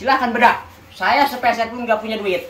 Silahkan bedak. Saya sepeset pun nggak punya duit.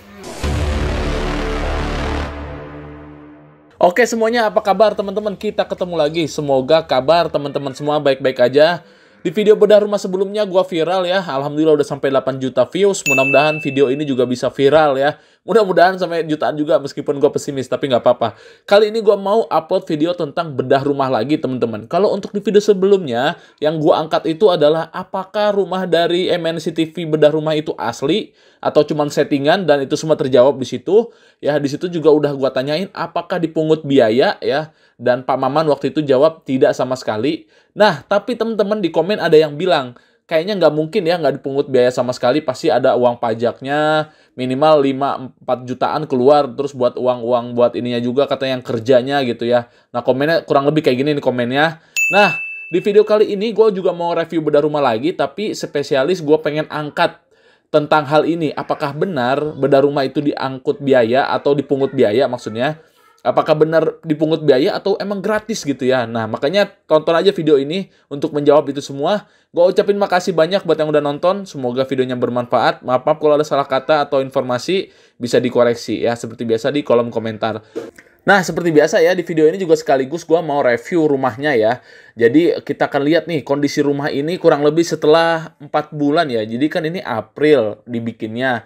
Oke semuanya apa kabar teman-teman? Kita ketemu lagi. Semoga kabar teman-teman semua baik-baik aja. Di video bedah rumah sebelumnya gua viral ya. Alhamdulillah udah sampai 8 juta views. Mudah-mudahan video ini juga bisa viral ya. Mudah-mudahan sampai jutaan juga meskipun gue pesimis tapi nggak apa-apa. Kali ini gue mau upload video tentang bedah rumah lagi teman-teman. Kalau untuk di video sebelumnya yang gue angkat itu adalah apakah rumah dari MNC TV bedah rumah itu asli atau cuma settingan dan itu semua terjawab di situ. Ya di situ juga udah gue tanyain apakah dipungut biaya ya dan Pak Maman waktu itu jawab tidak sama sekali. Nah tapi teman-teman di komen ada yang bilang kayaknya nggak mungkin ya nggak dipungut biaya sama sekali pasti ada uang pajaknya minimal 5 4 jutaan keluar terus buat uang-uang buat ininya juga kata yang kerjanya gitu ya. Nah, komennya kurang lebih kayak gini nih komennya. Nah, di video kali ini gue juga mau review bedah rumah lagi tapi spesialis gue pengen angkat tentang hal ini. Apakah benar bedah rumah itu diangkut biaya atau dipungut biaya maksudnya? apakah benar dipungut biaya atau emang gratis gitu ya. Nah, makanya tonton aja video ini untuk menjawab itu semua. Gue ucapin makasih banyak buat yang udah nonton. Semoga videonya bermanfaat. Maaf, maaf kalau ada salah kata atau informasi bisa dikoreksi ya seperti biasa di kolom komentar. Nah, seperti biasa ya, di video ini juga sekaligus gue mau review rumahnya ya. Jadi, kita akan lihat nih kondisi rumah ini kurang lebih setelah 4 bulan ya. Jadi kan ini April dibikinnya.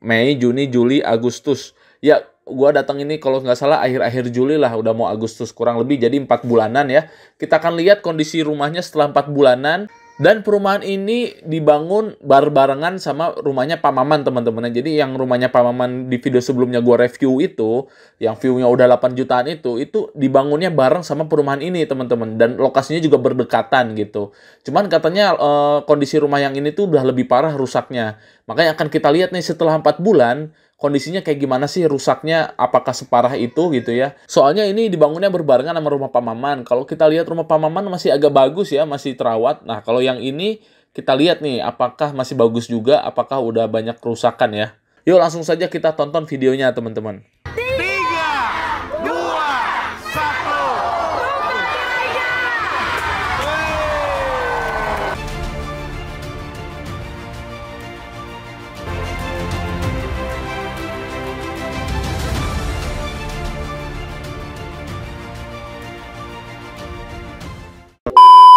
Mei, Juni, Juli, Agustus. Ya, gua datang ini kalau nggak salah akhir-akhir Juli lah, udah mau Agustus kurang lebih, jadi empat bulanan ya. Kita akan lihat kondisi rumahnya setelah empat bulanan. Dan perumahan ini dibangun bar barengan sama rumahnya Pak Maman teman-teman. Jadi yang rumahnya Pak Maman di video sebelumnya gua review itu, yang view-nya udah 8 jutaan itu, itu dibangunnya bareng sama perumahan ini teman-teman. Dan lokasinya juga berdekatan gitu. Cuman katanya e, kondisi rumah yang ini tuh udah lebih parah rusaknya. Makanya akan kita lihat nih setelah 4 bulan, kondisinya kayak gimana sih rusaknya apakah separah itu gitu ya soalnya ini dibangunnya berbarengan sama rumah Pak Maman kalau kita lihat rumah Pak Maman masih agak bagus ya masih terawat nah kalau yang ini kita lihat nih apakah masih bagus juga apakah udah banyak kerusakan ya yuk langsung saja kita tonton videonya teman-teman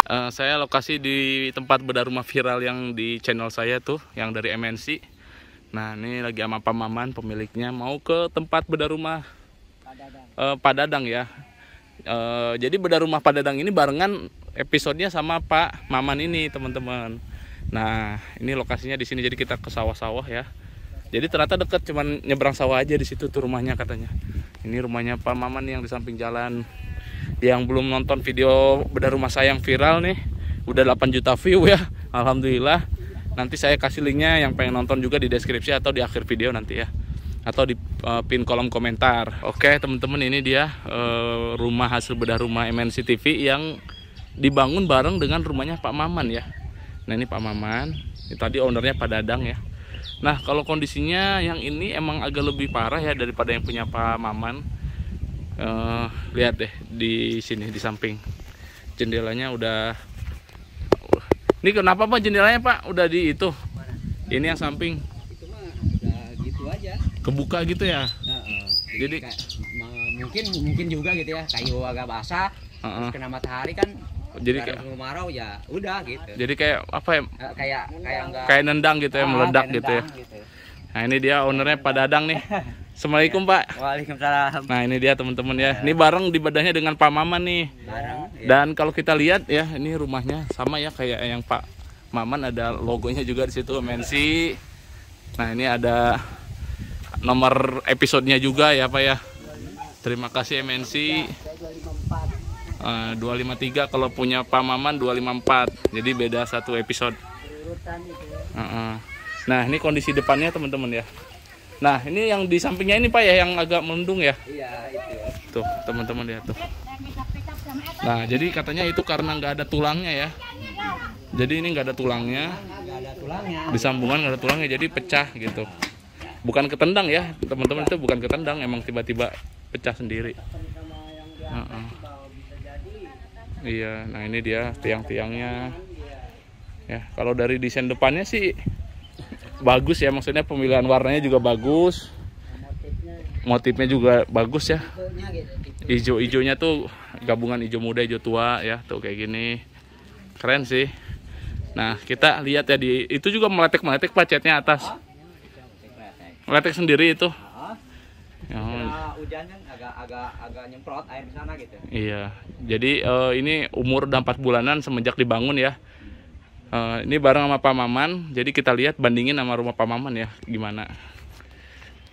Uh, saya lokasi di tempat bedah rumah viral yang di channel saya tuh, yang dari MNC. Nah, ini lagi sama Pak Maman pemiliknya mau ke tempat bedah rumah Padadang. Eh, Pak Dadang ya. Uh, jadi bedah rumah Pak Dadang ini barengan episodenya sama Pak Maman ini, teman-teman. Nah, ini lokasinya di sini jadi kita ke sawah-sawah ya. Jadi ternyata deket cuman nyebrang sawah aja di situ tuh rumahnya katanya. Ini rumahnya Pak Maman yang di samping jalan yang belum nonton video bedah rumah saya yang viral nih udah 8 juta view ya Alhamdulillah nanti saya kasih linknya yang pengen nonton juga di deskripsi atau di akhir video nanti ya atau di uh, pin kolom komentar. Oke, okay, teman-teman ini dia uh, rumah hasil bedah rumah MNC TV yang dibangun bareng dengan rumahnya Pak Maman ya. Nah, ini Pak Maman. Ini tadi ownernya Pak Dadang ya. Nah, kalau kondisinya yang ini emang agak lebih parah ya daripada yang punya Pak Maman uh, lihat deh di sini di samping jendelanya udah ini kenapa pak jendelanya pak udah di itu ini yang samping gitu kebuka gitu ya uh -uh. jadi mungkin mungkin juga gitu ya kayu agak basah uh -uh. kena matahari kan jadi kayak kemarau ya udah gitu jadi kayak apa ya eh, kayak kayak nendang gitu ya ah, meledak gitu ya gitu. nah ini dia ownernya Pak Dadang nih Assalamualaikum ya. Pak. Waalaikumsalam. Nah ini dia teman-teman ya. ya. Ini bareng di badannya dengan Pak Maman nih. Bareng. Ya. Dan kalau kita lihat ya ini rumahnya sama ya kayak yang Pak Maman ada logonya juga di situ Mensi. Nah ini ada nomor episodenya juga ya Pak ya. Terima kasih MNC. 253 eh, kalau punya Pak Maman 254. Jadi beda satu episode. Uh -uh. Nah ini kondisi depannya teman-teman ya. Nah, ini yang di sampingnya ini Pak ya yang agak mendung ya? Iya, itu. Tuh, teman-teman lihat tuh. Nah, jadi katanya itu karena nggak ada tulangnya ya. Jadi ini nggak ada tulangnya. Nggak ada tulangnya. Di sambungan nggak ada tulangnya, jadi pecah gitu. Bukan ketendang ya, teman-teman itu bukan ketendang, emang tiba-tiba pecah sendiri. Uh -uh. Iya, nah ini dia tiang-tiangnya. Ya, kalau dari desain depannya sih bagus ya maksudnya pemilihan warnanya juga bagus motifnya juga bagus ya hijau-hijaunya tuh gabungan hijau muda hijau tua ya tuh kayak gini keren sih nah kita lihat ya di itu juga meletek-meletek pacetnya atas meletek sendiri itu Ya, Iya. Jadi uh, ini umur udah 4 bulanan semenjak dibangun ya uh, ini bareng sama Pak Maman jadi kita lihat bandingin sama rumah Pak Maman ya gimana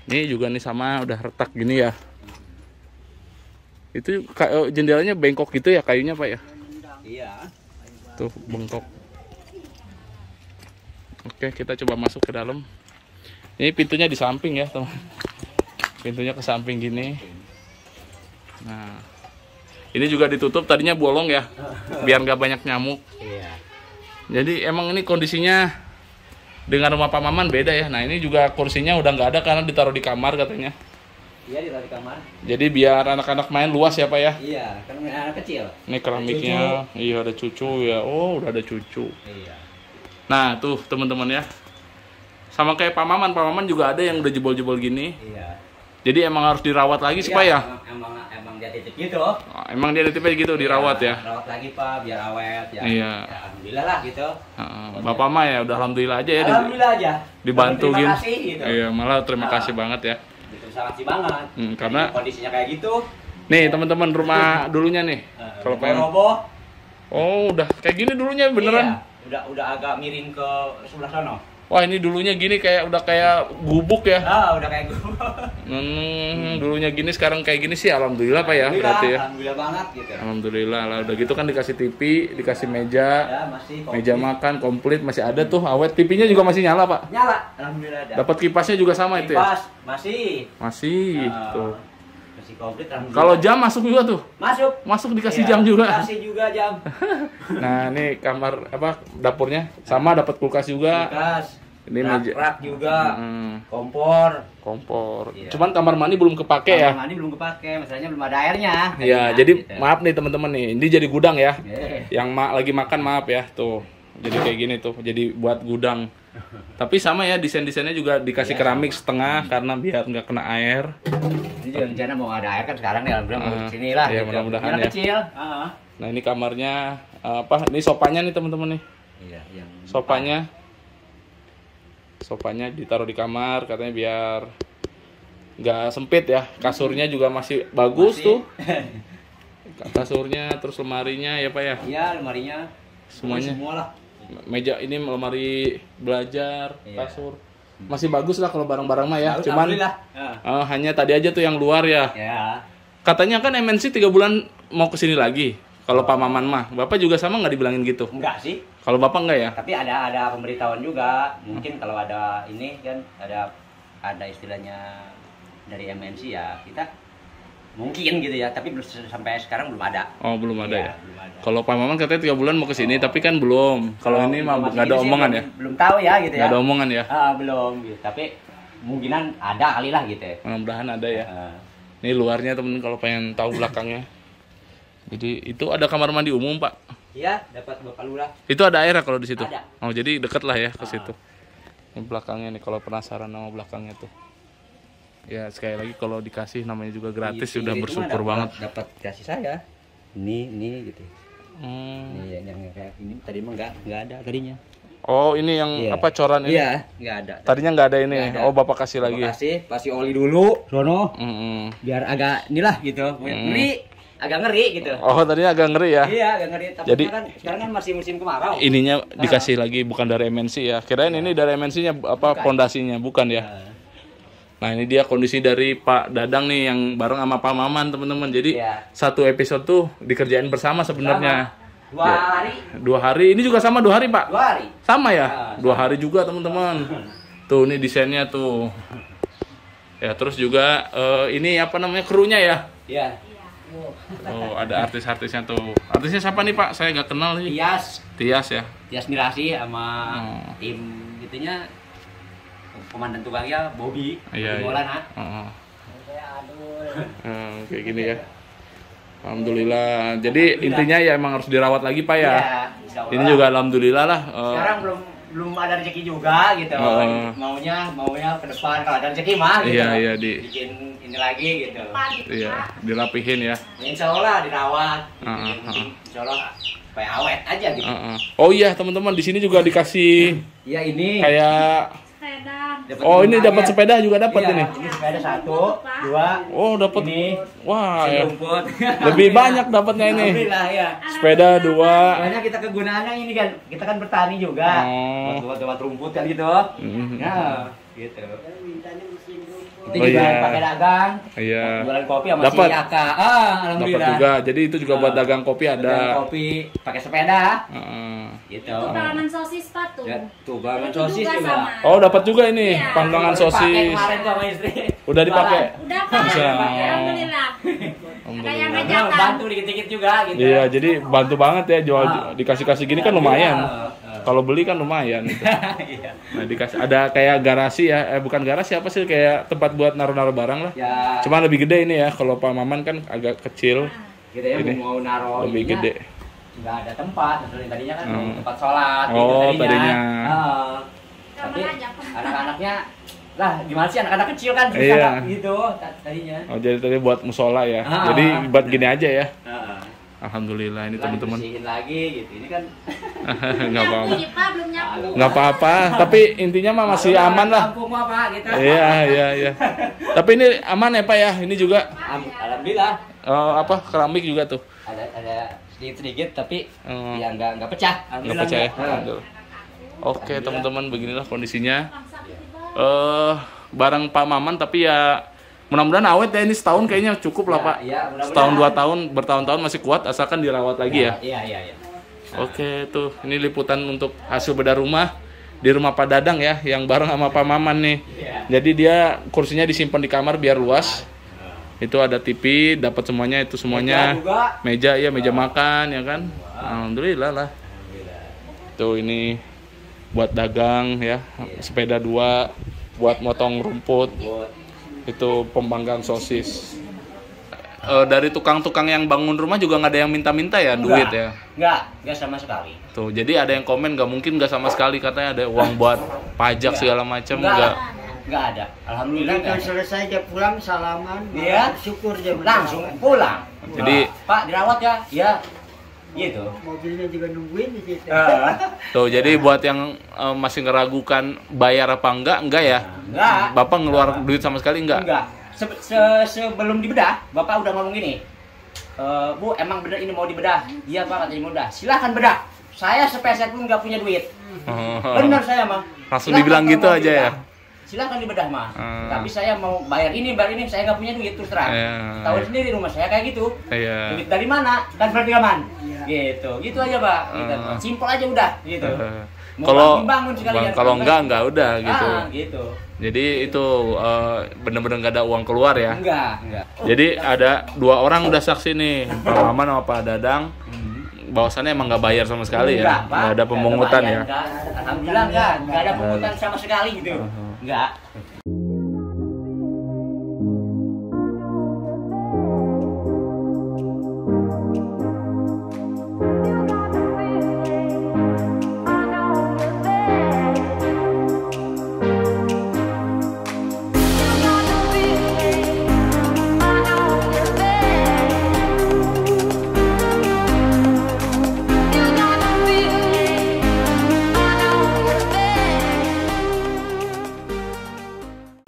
ini juga nih sama udah retak gini ya itu eh, jendelanya bengkok gitu ya kayunya Pak ya iya tuh bengkok Oke kita coba masuk ke dalam ini pintunya di samping ya teman pintunya ke samping gini nah ini juga ditutup tadinya bolong ya biar nggak banyak nyamuk iya. Jadi emang ini kondisinya dengan rumah Pak Maman beda ya. Nah ini juga kursinya udah nggak ada karena ditaruh di kamar katanya. Iya ditaruh di kamar. Jadi biar anak-anak main luas ya Pak ya. Iya, karena anak, anak kecil. Ini keramiknya, iya ada cucu ya. Oh udah ada cucu. Iya. Nah tuh teman-teman ya. Sama kayak Pak Maman, Pak Maman juga ada yang udah jebol-jebol gini. Iya. Jadi emang harus dirawat lagi iya, sih Pak ya. Iya, emang, emang titip gitu. Oh, emang dia titipnya gitu iya, ya, dirawat ya? Rawat lagi pak, biar awet ya. Iya. Ya, alhamdulillah lah gitu. Bapak mah ya udah alhamdulillah aja ya. Alhamdulillah aja. Dibantu terima gitu. Kasih, gitu. Iya malah terima uh, kasih banget ya. Terima gitu, kasih banget. Hmm, karena Jadi, kondisinya kayak gitu. Nih teman-teman rumah dulunya nih. Uh, kalau pengen roboh. Oh udah kayak gini dulunya beneran. Iya, udah udah agak miring ke sebelah sana wah ini dulunya gini kayak udah kayak gubuk ya ah oh, udah kayak gubuk hmm, dulunya gini sekarang kayak gini sih alhamdulillah pak ya berarti ya alhamdulillah banget gitu alhamdulillah lah udah gitu kan dikasih TV dikasih meja ya, masih meja makan komplit masih ada tuh awet TV-nya juga masih nyala pak nyala alhamdulillah dapat kipasnya juga sama Kipas, itu ya Kipas masih masih uh, ah. tuh gitu komplit kalau jam masuk juga tuh masuk masuk dikasih iya, jam juga kasih juga jam nah ini kamar apa dapurnya sama dapat kulkas juga kulkas ini rak, meja rak juga hmm. kompor kompor iya. cuman kamar mandi belum kepake kamar ya kamar mandi belum kepake masalahnya belum ada airnya iya jadi gitu. maaf nih teman-teman nih ini jadi gudang ya yeah. yang ma lagi makan maaf ya tuh jadi kayak gini tuh jadi buat gudang tapi sama ya desain-desainnya juga dikasih ya, keramik sama. setengah karena biar nggak kena air. ini juga rencana mau ada air kan sekarang ya alhamdulillah uh, sini lah. Iya, gitu. mudah-mudahan ya. kecil. Uh. Nah, ini kamarnya apa? Ini sopanya nih teman-teman nih. Iya, yang sopanya. Sopanya ditaruh di kamar katanya biar nggak sempit ya. Kasurnya juga masih bagus masih. tuh. Kasurnya terus lemarinya ya, Pak ya? Iya, lemarinya. Semuanya meja ini lemari belajar iya. kasur hmm. masih bagus lah kalau barang-barang mah ya Harus cuman ya. Uh, hanya tadi aja tuh yang luar ya, ya. katanya kan MNC tiga bulan mau kesini lagi kalau Pak Maman mah, Bapak juga sama nggak dibilangin gitu? Enggak sih. Kalau Bapak enggak ya? Tapi ada ada pemberitahuan juga. Mungkin hmm. kalau ada ini kan ada ada istilahnya dari MNC ya kita mungkin gitu ya tapi belum sampai sekarang belum ada oh belum ada ya, ya? Belum ada. kalau Pak Maman katanya tiga bulan mau ke sini oh. tapi kan belum kalau oh, ini mah nggak ada omongan ya belum tahu ya gitu nggak ya ada omongan ya uh, belum gitu tapi kemungkinan ada kali lah gitu ya mudah-mudahan ada ya uh. ini luarnya temen kalau pengen tahu belakangnya jadi itu ada kamar mandi umum pak iya dapat bapak lurah itu ada air ya kalau di situ ada. oh jadi deket lah ya ke situ uh. ini belakangnya nih kalau penasaran sama belakangnya tuh ya sekali lagi kalau dikasih namanya juga gratis sudah iya, bersyukur dapat, banget dapat kasih saya ini ini gitu hmm. ini yang, yang kayak ini tadi mah nggak nggak ada tadinya oh ini yang yeah. apa coran ini iya yeah, nggak ada tadinya nggak ada ini gak ada. oh bapak kasih bapak lagi kasih pasti oli dulu Rono. mm -hmm. biar agak inilah gitu mm. ngeri agak ngeri gitu oh tadinya agak ngeri ya iya agak ngeri tapi jadi sekarang, sekarang kan masih musim kemarau ininya nah. dikasih lagi bukan dari MNC ya kirain iya. ini dari MNC nya apa pondasinya bukan. bukan ya nah Nah ini dia kondisi dari Pak Dadang nih yang bareng sama Pak Maman teman-teman. Jadi ya. satu episode tuh dikerjain bersama sebenarnya. Dua iya. hari. Dua hari. Ini juga sama dua hari Pak. Dua hari. Sama ya. Iya, dua hari juga teman-teman. Tuh ini desainnya tuh. Ya terus juga uh, ini apa namanya krunya ya. Iya. Oh ada artis-artisnya tuh. Artisnya siapa nih Pak? Saya nggak kenal nih. Tias. Tias ya. Tias Mirasi sama oh. tim gitunya komandan tukangnya Bobby iya, iya. nak. uh, hmm, kayak gini ya Alhamdulillah. Jadi intinya ya emang harus dirawat lagi pak ya. Iya, ini juga alhamdulillah lah. Eh. Sekarang belum belum ada rezeki juga gitu. Uh, maunya maunya ke depan kalau ada rezeki mah. Gitu, iya iya di. Bikin ini lagi gitu. Iya dirapihin ya. Insya Allah dirawat. Uh, gitu. uh, uh. Insya Allah supaya awet aja gitu. Uh, uh. Oh iya teman-teman di sini juga dikasih. Iya ini. Kayak Dapet oh ini dapat ya? sepeda juga dapat iya, ini. Ini sepeda satu, dua. Oh dapat. Ini. Wah. Ya. Lebih banyak dapatnya ini. ya. Sepeda dua. Banyak kita kegunaannya ini kan kita kan bertani juga. Oh. Buat buat rumput kan gitu. Mm -hmm. ya gitu. Itu oh, juga iya. pakai dagang. Iya. Jualan kopi sama Dapat. si Aka. Ah, alhamdulillah. Dapat juga. Jadi itu juga buat ah, dagang kopi ada. Dagang kopi, pakai sepeda. Uh, gitu. Itu panganan sosis Pak tuh. Ya, tuh panganan sosis juga. Oh, dapat juga ini iya. panganan sosis. kemarin sama istri. Udah dipakai. Udah, Pak. Iya. Alhamdulillah. Kayak nah, bantu kan. dikit-dikit juga gitu. Iya, ya. jadi bantu banget ya jual ah. dikasih-kasih gini kan iya. lumayan. Kalau beli kan lumayan. Gitu. nah dikasih ada kayak garasi ya, eh bukan garasi apa sih kayak tempat buat naruh-naruh barang lah. Ya. Cuma lebih gede ini ya, kalau Pak Maman kan agak kecil. Gede ah. ya mau naruh. Lebih gede. Gak ada tempat, tadinya kan hmm. tempat sholat. Gitu oh gitu tadinya. tadinya. Uh, tapi anak-anaknya lah gimana sih anak-anak kecil kan bisa iya. Kan? gitu tadinya. Oh jadi tadi buat musola ya. Ah, jadi buat gini aja ya. Ah, Alhamdulillah ini teman-teman. lagi gitu. Ini kan nggak apa-apa. Nggak apa-apa, tapi intinya mah masih Halo, aman lah. Iya, iya, iya. Tapi ini aman ya, Pak ya. Ini juga alhamdulillah. Oh, apa? Keramik juga tuh. Ada ada sedikit-sedikit tapi hmm. ya nggak nggak pecah. Nggak pecah ya. Oke, teman-teman beginilah kondisinya. Iya. Eh, uh, barang Pak Maman tapi ya mudah-mudahan awet ya ini setahun kayaknya cukup lah ya, pak ya, mudah setahun dua tahun bertahun-tahun masih kuat asalkan dirawat lagi ya iya iya iya nah. oke tuh ini liputan untuk hasil bedah rumah di rumah Pak Dadang ya yang bareng sama Pak Maman nih ya. jadi dia kursinya disimpan di kamar biar luas nah. itu ada TV dapat semuanya itu semuanya meja, meja ya meja oh. makan ya kan wow. alhamdulillah lah alhamdulillah. tuh ini buat dagang ya, ya. sepeda dua buat motong rumput itu pembanggang sosis e, dari tukang-tukang yang bangun rumah juga nggak ada yang minta-minta ya enggak, duit ya? Nggak, nggak sama sekali. Tuh, jadi ada yang komen nggak mungkin nggak sama sekali katanya ada uang buat pajak segala macam nggak? Nggak ada. Alhamdulillah. Kan selesai dia pulang salaman, ya syukur dia langsung pulang. Jadi Pak dirawat ya? Ya, gitu mobilnya juga nungguin di situ uh. tuh jadi buat yang uh, masih ngeragukan bayar apa enggak enggak ya ah, enggak bapak ngeluar enggak. duit sama sekali enggak enggak Se -se sebelum dibedah bapak udah ngomong gini e, bu emang bener ini mau dibedah iya pak katanya mau bedah silahkan bedah saya sepeset pun enggak punya duit hmm. bener saya mah langsung dibilang gitu aja ya? dibedah. ya silahkan dibedah mah hmm. tapi saya mau bayar ini bayar ini saya nggak punya duit terus terang yeah. Iya. tahu yeah. sendiri rumah saya kayak gitu yeah. duit dari mana kan aman yeah. gitu gitu aja pak gitu. Hmm. simpel aja udah gitu uh. kalau kalau enggak enggak udah ah, gitu ah, gitu jadi itu uh, bener-bener gak ada uang keluar ya? Enggak, enggak. Jadi ada dua orang udah saksi nih, Pak Maman sama Pak Dadang. Hmm. Bahwasannya emang nggak bayar sama sekali enggak, ya? Enggak, ada pemungutan enggak ada ya? bayar, ya? Enggak, alhamdulillah enggak, enggak ada pemungutan sama sekali gitu. Uh hmm. -huh. dạ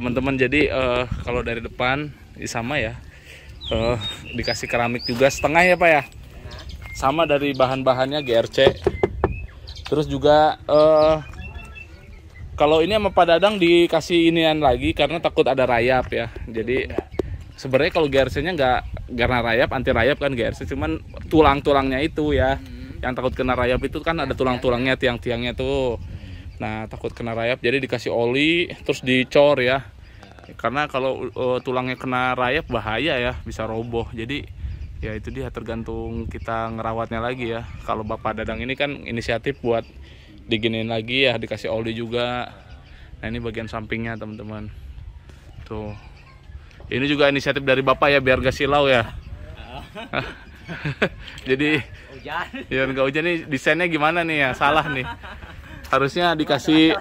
teman-teman jadi uh, kalau dari depan sama ya uh, dikasih keramik juga setengah ya pak ya sama dari bahan-bahannya GRC terus juga uh, kalau ini sama Pak Dadang dikasih inian lagi karena takut ada rayap ya jadi sebenarnya kalau GRC-nya nggak karena rayap anti rayap kan GRC cuman tulang-tulangnya itu ya hmm. yang takut kena rayap itu kan ada tulang-tulangnya tiang-tiangnya tuh Nah, takut kena rayap jadi dikasih oli terus dicor ya. Karena kalau uh, tulangnya kena rayap bahaya ya, bisa roboh. Jadi ya itu dia tergantung kita ngerawatnya lagi ya. Kalau Bapak Dadang ini kan inisiatif buat diginin lagi ya, dikasih oli juga. Nah, ini bagian sampingnya, teman-teman. Tuh. Ini juga inisiatif dari Bapak ya biar gak silau ya. Jadi hujan. Ya enggak hujan nih desainnya gimana nih ya? Salah nih harusnya dikasih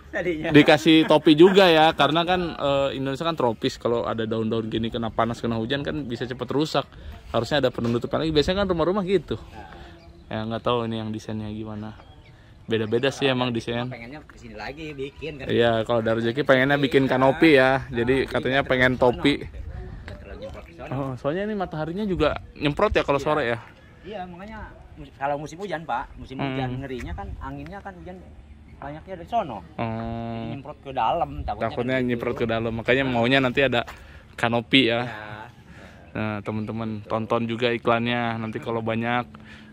dikasih topi juga ya karena kan e, Indonesia kan tropis kalau ada daun-daun gini kena panas kena hujan kan bisa cepat rusak harusnya ada penutupan lagi biasanya kan rumah-rumah gitu ya nggak tahu ini yang desainnya gimana beda-beda sih emang desain pengennya kesini lagi bikin kan iya kalau dari rezeki pengennya iya. bikin kanopi ya jadi iya, katanya pengen topi oh, soalnya ini mataharinya juga nyemprot ya kalau iya. sore ya iya makanya kalau musim hujan pak musim hmm. hujan ngerinya kan anginnya kan hujan banyaknya dari sono hmm. nyemprot ke dalam takutnya, kan takutnya kan nyemprot ke dalam makanya nah. maunya nanti ada kanopi ya, ya. nah teman-teman tonton juga iklannya nanti kalau banyak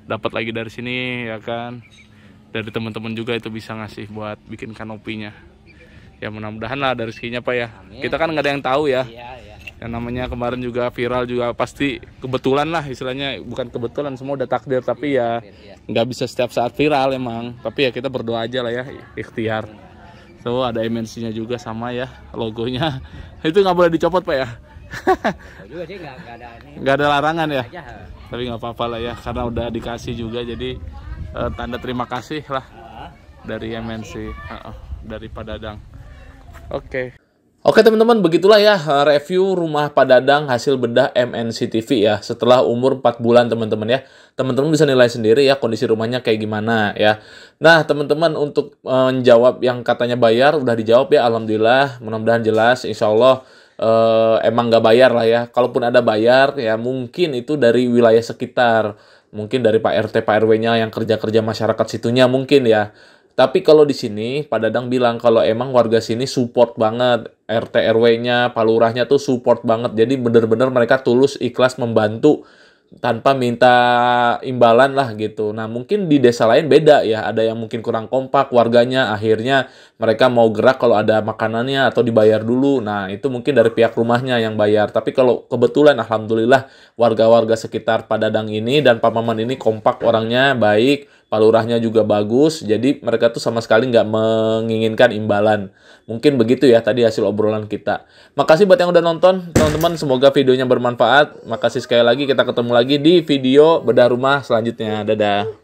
dapat lagi dari sini ya kan dari teman-teman juga itu bisa ngasih buat bikin kanopinya ya mudah-mudahan lah dari rezekinya pak ya Amin. kita kan nggak ada yang tahu ya, ya yang namanya kemarin juga viral juga pasti kebetulan lah istilahnya bukan kebetulan semua udah takdir tapi ya nggak bisa setiap saat viral emang tapi ya kita berdoa aja lah ya ikhtiar so ada emensinya juga sama ya logonya itu nggak boleh dicopot pak ya nggak ada larangan ya tapi nggak apa-apa lah ya karena udah dikasih juga jadi uh, tanda terima kasih lah dari MNC uh, uh, dari Padadang oke okay. Oke teman-teman, begitulah ya eh, review rumah Pak Dadang hasil bedah MNC TV ya setelah umur 4 bulan teman-teman ya. Teman-teman bisa nilai sendiri ya kondisi rumahnya kayak gimana ya. Nah teman-teman untuk menjawab yang katanya bayar udah dijawab ya Alhamdulillah mudah-mudahan jelas insya Allah eh, emang nggak bayar lah ya. Kalaupun ada bayar ya mungkin itu dari wilayah sekitar. Mungkin dari Pak RT, Pak RW-nya yang kerja-kerja masyarakat situnya mungkin ya tapi kalau di sini, Pak Dadang bilang kalau emang warga sini support banget RT RW-nya, palurahnya tuh support banget. Jadi bener-bener mereka tulus ikhlas membantu tanpa minta imbalan lah gitu. Nah mungkin di desa lain beda ya, ada yang mungkin kurang kompak warganya, akhirnya mereka mau gerak kalau ada makanannya atau dibayar dulu. Nah itu mungkin dari pihak rumahnya yang bayar. Tapi kalau kebetulan alhamdulillah warga-warga sekitar Pak Dadang ini dan Pak Maman ini kompak orangnya baik, palurahnya juga bagus, jadi mereka tuh sama sekali nggak menginginkan imbalan. Mungkin begitu ya tadi hasil obrolan kita. Makasih buat yang udah nonton, teman-teman. Semoga videonya bermanfaat. Makasih sekali lagi, kita ketemu lagi di video bedah rumah selanjutnya. Dadah.